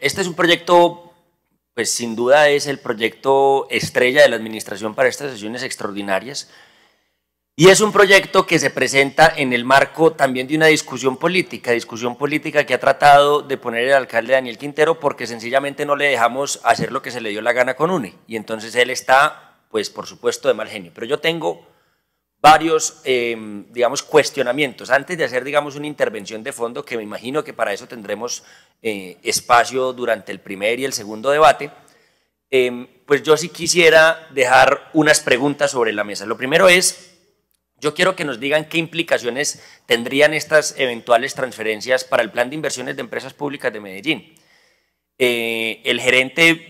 este es un proyecto, pues sin duda es el proyecto estrella de la administración para estas sesiones extraordinarias. Y es un proyecto que se presenta en el marco también de una discusión política, discusión política que ha tratado de poner el alcalde Daniel Quintero porque sencillamente no le dejamos hacer lo que se le dio la gana con UNE. Y entonces él está, pues por supuesto, de mal genio. Pero yo tengo varios, eh, digamos, cuestionamientos antes de hacer, digamos, una intervención de fondo, que me imagino que para eso tendremos eh, espacio durante el primer y el segundo debate, eh, pues yo sí quisiera dejar unas preguntas sobre la mesa. Lo primero es, yo quiero que nos digan qué implicaciones tendrían estas eventuales transferencias para el plan de inversiones de empresas públicas de Medellín. el gerente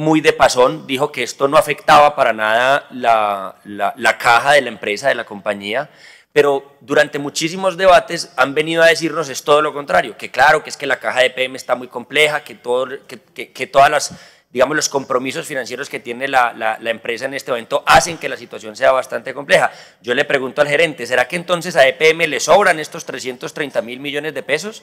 muy de pasón, dijo que esto no afectaba para nada la, la, caja de la empresa, de la compañía, pero durante muchísimos debates han venido a decirnos es todo lo contrario, que claro, que es que la caja de EPM está muy compleja, que, todo, que, todas las digamos, los compromisos financieros que tiene la, la, empresa en este momento hacen que la situación sea bastante compleja. Yo le pregunto al gerente, ¿será que entonces a EPM le sobran estos 330 mil millones de pesos?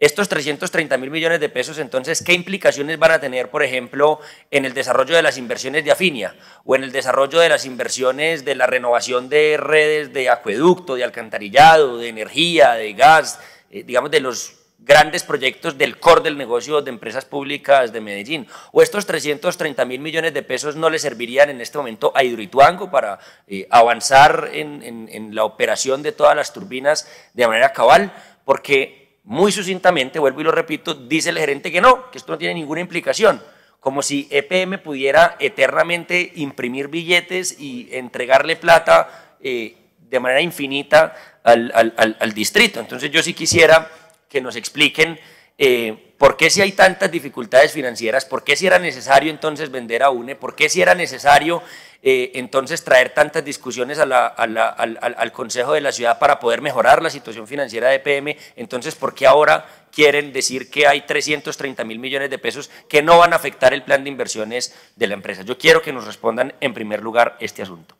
Estos 330 mil millones de pesos, entonces, ¿qué implicaciones van a tener, por ejemplo, en el desarrollo de las inversiones de Afinia o en el desarrollo de las inversiones de la renovación de redes de acueducto, de alcantarillado, de energía, de gas, eh, digamos, de los grandes proyectos del core del negocio de empresas públicas de Medellín. O estos 330 mil millones de pesos no le servirían en este momento a Hidroituango para eh, avanzar en, en la operación de todas las turbinas de manera cabal, porque muy sucintamente, vuelvo y lo repito, dice el gerente que no, que esto no tiene ninguna implicación, como si EPM pudiera eternamente imprimir billetes y entregarle plata eh, de manera infinita al, distrito. Entonces yo sí quisiera que nos expliquen eh, ¿Por qué si hay tantas dificultades financieras? ¿Por qué si era necesario entonces vender a UNE? ¿Por qué si era necesario eh, entonces traer tantas discusiones al, al, Consejo de la Ciudad para poder mejorar la situación financiera de e PM? Entonces, ¿por qué ahora quieren decir que hay 330 mil millones de pesos que no van a afectar el plan de inversiones de la empresa? Yo quiero que nos respondan en primer lugar este asunto.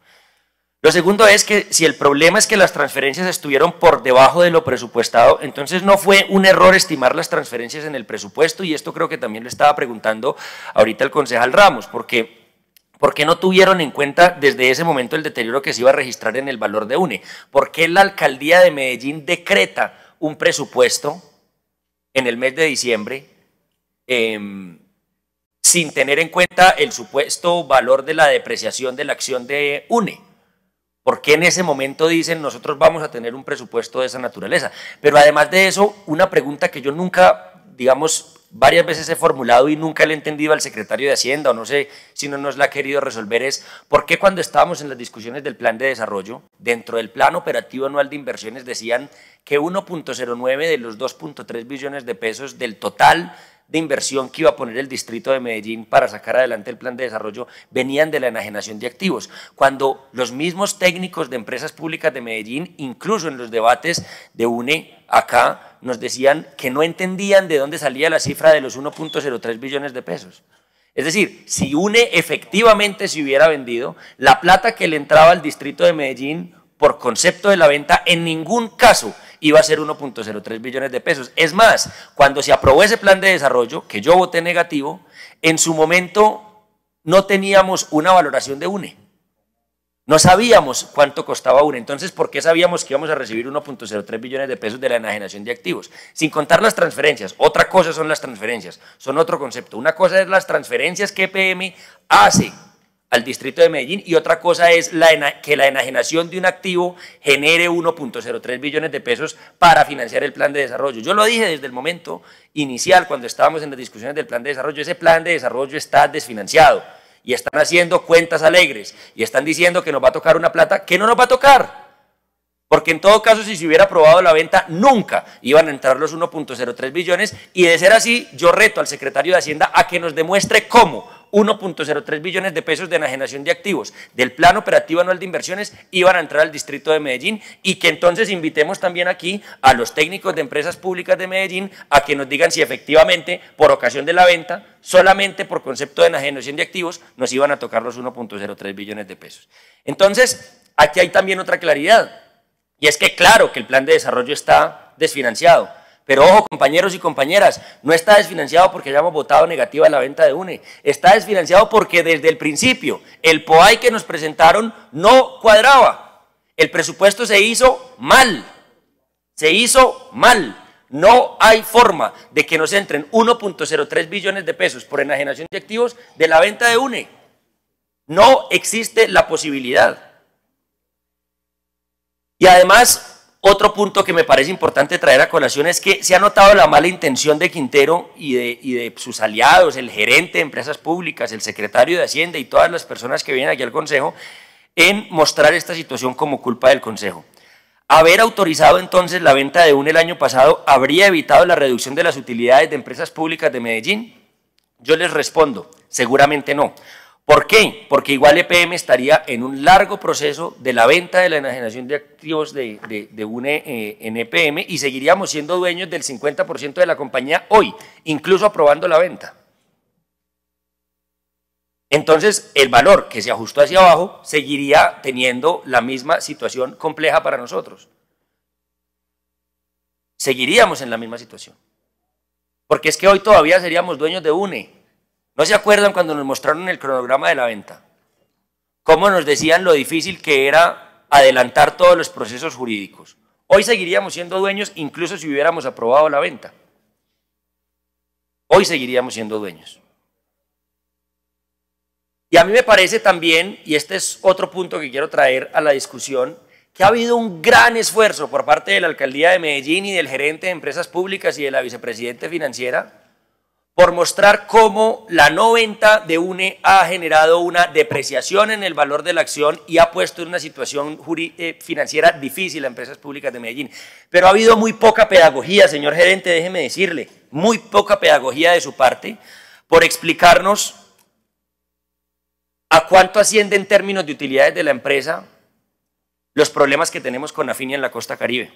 Lo segundo es que si el problema es que las transferencias estuvieron por debajo de lo presupuestado, entonces no fue un error estimar las transferencias en el presupuesto y esto creo que también lo estaba preguntando ahorita el concejal Ramos, porque ¿Por qué no tuvieron en cuenta desde ese momento el deterioro que se iba a registrar en el valor de UNE? ¿Por qué la alcaldía de Medellín decreta un presupuesto en el mes de diciembre em, sin tener en cuenta el supuesto valor de la depreciación de la acción de UNE? ¿Por qué en ese momento dicen nosotros vamos a tener un presupuesto de esa naturaleza? Pero además de eso, una pregunta que yo nunca, digamos, varias veces he formulado y nunca le he entendido al secretario de Hacienda, o no sé si no nos la ha querido resolver, es por qué cuando estábamos en las discusiones del plan de desarrollo, dentro del plan operativo anual de inversiones decían que 1.09 de los 2.3 billones de pesos del total de inversión que iba a poner el distrito de Medellín para sacar adelante el plan de desarrollo venían de la enajenación de activos. Cuando los mismos técnicos de empresas públicas de Medellín, incluso en los debates de UNE acá, nos decían que no entendían de dónde salía la cifra de los 1.03 billones de pesos. Es decir, si UNE efectivamente se hubiera vendido, la plata que le entraba al distrito de Medellín por concepto de la venta en ningún caso iba a ser 1.03 billones de pesos. Es más, cuando se aprobó ese plan de desarrollo, que yo voté negativo, en su momento no teníamos una valoración de UNE. No sabíamos cuánto costaba UNE. Entonces, ¿por qué sabíamos que íbamos a recibir 1.03 billones de pesos de la enajenación de activos? Sin contar las transferencias. Otra cosa son las transferencias. Son otro concepto. Una cosa es las transferencias que EPM hace al distrito de Medellín y otra cosa es la, que la enajenación de un activo genere 1.03 billones de pesos para financiar el plan de desarrollo. Yo lo dije desde el momento inicial cuando estábamos en las discusiones del plan de desarrollo, ese plan de desarrollo está desfinanciado y están haciendo cuentas alegres y están diciendo que nos va a tocar una plata que no nos va a tocar. Porque en todo caso, si se hubiera aprobado la venta, nunca iban a entrar los 1.03 billones. Y de ser así, yo reto al secretario de Hacienda a que nos demuestre cómo 1.03 billones de pesos de enajenación de activos del Plan Operativo Anual de Inversiones iban a entrar al Distrito de Medellín y que entonces invitemos también aquí a los técnicos de empresas públicas de Medellín a que nos digan si efectivamente por ocasión de la venta, solamente por concepto de enajenación de activos, nos iban a tocar los 1.03 billones de pesos. Entonces, aquí hay también otra claridad y es que claro que el plan de desarrollo está desfinanciado pero ojo, compañeros y compañeras, no está desfinanciado porque hayamos votado negativa en la venta de UNE. Está desfinanciado porque desde el principio el POAI que nos presentaron no cuadraba. El presupuesto se hizo mal. Se hizo mal. No hay forma de que nos entren 1.03 billones de pesos por enajenación de activos de la venta de UNE. No existe la posibilidad. Y además, otro punto que me parece importante traer a colación es que se ha notado la mala intención de Quintero y de, sus aliados, el gerente de empresas públicas, el secretario de Hacienda y todas las personas que vienen aquí al Consejo en mostrar esta situación como culpa del Consejo. Haber autorizado entonces la venta de un el año pasado habría evitado la reducción de las utilidades de empresas públicas de Medellín. Yo les respondo, seguramente no. ¿Por qué? Porque igual EPM estaría en un largo proceso de la venta de la enajenación de activos de, de, UNE eh, en EPM y seguiríamos siendo dueños del 50% de la compañía hoy, incluso aprobando la venta. Entonces, el valor que se ajustó hacia abajo seguiría teniendo la misma situación compleja para nosotros. Seguiríamos en la misma situación. Porque es que hoy todavía seríamos dueños de UNE, ¿No se acuerdan cuando nos mostraron el cronograma de la venta? ¿Cómo nos decían lo difícil que era adelantar todos los procesos jurídicos? Hoy seguiríamos siendo dueños incluso si hubiéramos aprobado la venta. Hoy seguiríamos siendo dueños. Y a mí me parece también, y este es otro punto que quiero traer a la discusión, que ha habido un gran esfuerzo por parte de la Alcaldía de Medellín y del gerente de empresas públicas y de la vicepresidente financiera por mostrar cómo la no venta de UNE ha generado una depreciación en el valor de la acción y ha puesto en una situación eh, financiera difícil a empresas públicas de Medellín. Pero ha habido muy poca pedagogía, señor gerente, déjeme decirle, muy poca pedagogía de su parte por explicarnos a cuánto asciende en términos de utilidades de la empresa los problemas que tenemos con Afinia en la costa caribe.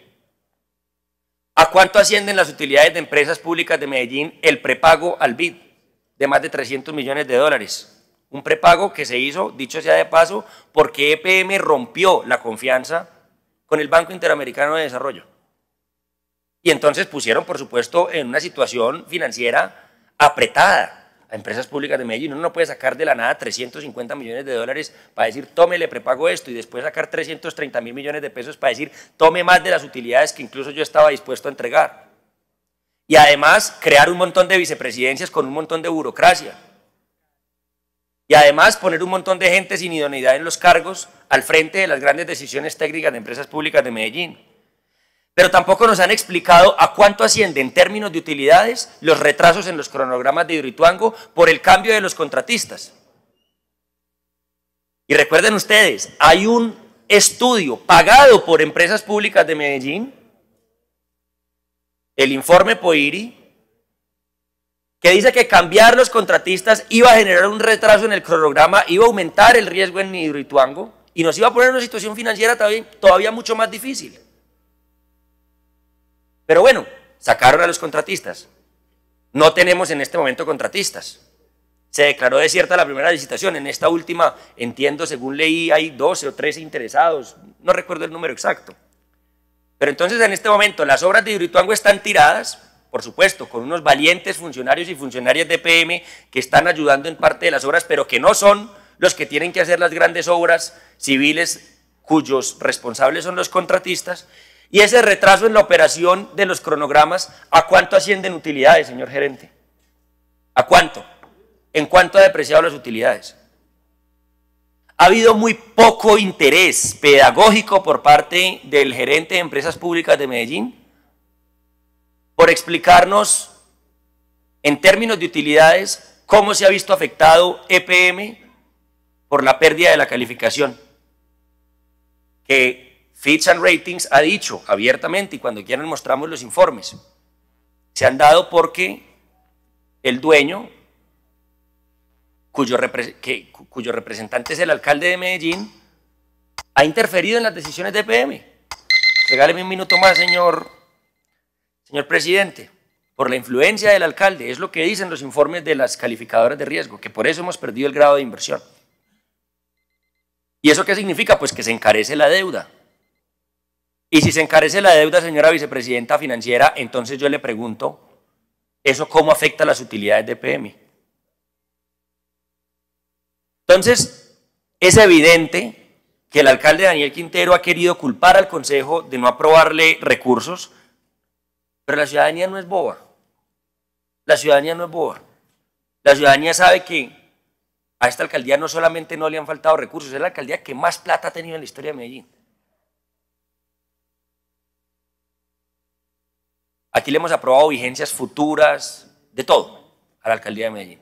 ¿A cuánto ascienden las utilidades de empresas públicas de Medellín el prepago al BID de más de 300 millones de dólares? Un prepago que se hizo, dicho sea de paso, porque EPM rompió la confianza con el Banco Interamericano de Desarrollo. Y entonces pusieron, por supuesto, en una situación financiera apretada a empresas públicas de Medellín. Uno no puede sacar de la nada 350 millones de dólares para decir, tome, le prepago esto, y después sacar 330 mil millones de pesos para decir, tome más de las utilidades que incluso yo estaba dispuesto a entregar. Y además crear un montón de vicepresidencias con un montón de burocracia. Y además poner un montón de gente sin idoneidad en los cargos al frente de las grandes decisiones técnicas de empresas públicas de Medellín pero tampoco nos han explicado a cuánto asciende en términos de utilidades los retrasos en los cronogramas de Hidroituango por el cambio de los contratistas. Y recuerden ustedes, hay un estudio pagado por empresas públicas de Medellín, el informe Poiri, que dice que cambiar los contratistas iba a generar un retraso en el cronograma, iba a aumentar el riesgo en Hidroituango y nos iba a poner en una situación financiera todavía mucho más difícil. Pero bueno, sacaron a los contratistas. No tenemos en este momento contratistas. Se declaró desierta la primera licitación. En esta última, entiendo, según leí, hay 12 o 13 interesados. No recuerdo el número exacto. Pero entonces en este momento las obras de Hidroituango están tiradas, por supuesto, con unos valientes funcionarios y funcionarias de PM que están ayudando en parte de las obras, pero que no son los que tienen que hacer las grandes obras civiles cuyos responsables son los contratistas. Y ese retraso en la operación de los cronogramas, ¿a cuánto ascienden utilidades, señor gerente? ¿A cuánto? ¿En cuánto ha depreciado las utilidades? Ha habido muy poco interés pedagógico por parte del gerente de empresas públicas de Medellín por explicarnos en términos de utilidades cómo se ha visto afectado EPM por la pérdida de la calificación, que Fitch and Ratings ha dicho abiertamente, y cuando quieran mostramos los informes, se han dado porque el dueño, cuyo, representante es el alcalde de Medellín, ha interferido en las decisiones de PM. Regáleme un minuto más, señor, señor presidente. Por la influencia del alcalde, es lo que dicen los informes de las calificadoras de riesgo, que por eso hemos perdido el grado de inversión. ¿Y eso qué significa? Pues que se encarece la deuda. Y si se encarece la deuda, señora vicepresidenta financiera, entonces yo le pregunto, ¿eso cómo afecta las utilidades de PM? Entonces, es evidente que el alcalde Daniel Quintero ha querido culpar al Consejo de no aprobarle recursos, pero la ciudadanía no es boba. La ciudadanía no es boba. La ciudadanía sabe que a esta alcaldía no solamente no le han faltado recursos, es la alcaldía que más plata ha tenido en la historia de Medellín. Aquí le hemos aprobado vigencias futuras, de todo, a la alcaldía de Medellín.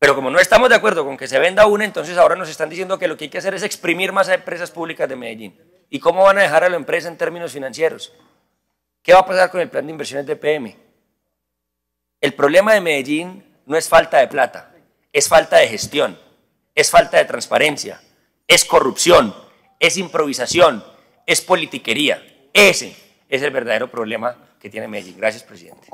Pero como no estamos de acuerdo con que se venda una, entonces ahora nos están diciendo que lo que hay que hacer es exprimir más a empresas públicas de Medellín. ¿Y cómo van a dejar a la empresa en términos financieros? ¿Qué va a pasar con el plan de inversiones de PM? El problema de Medellín no es falta de plata, es falta de gestión, es falta de transparencia, es corrupción, es improvisación, es politiquería. Ese es el verdadero problema que tiene Medellín. Gracias, presidente.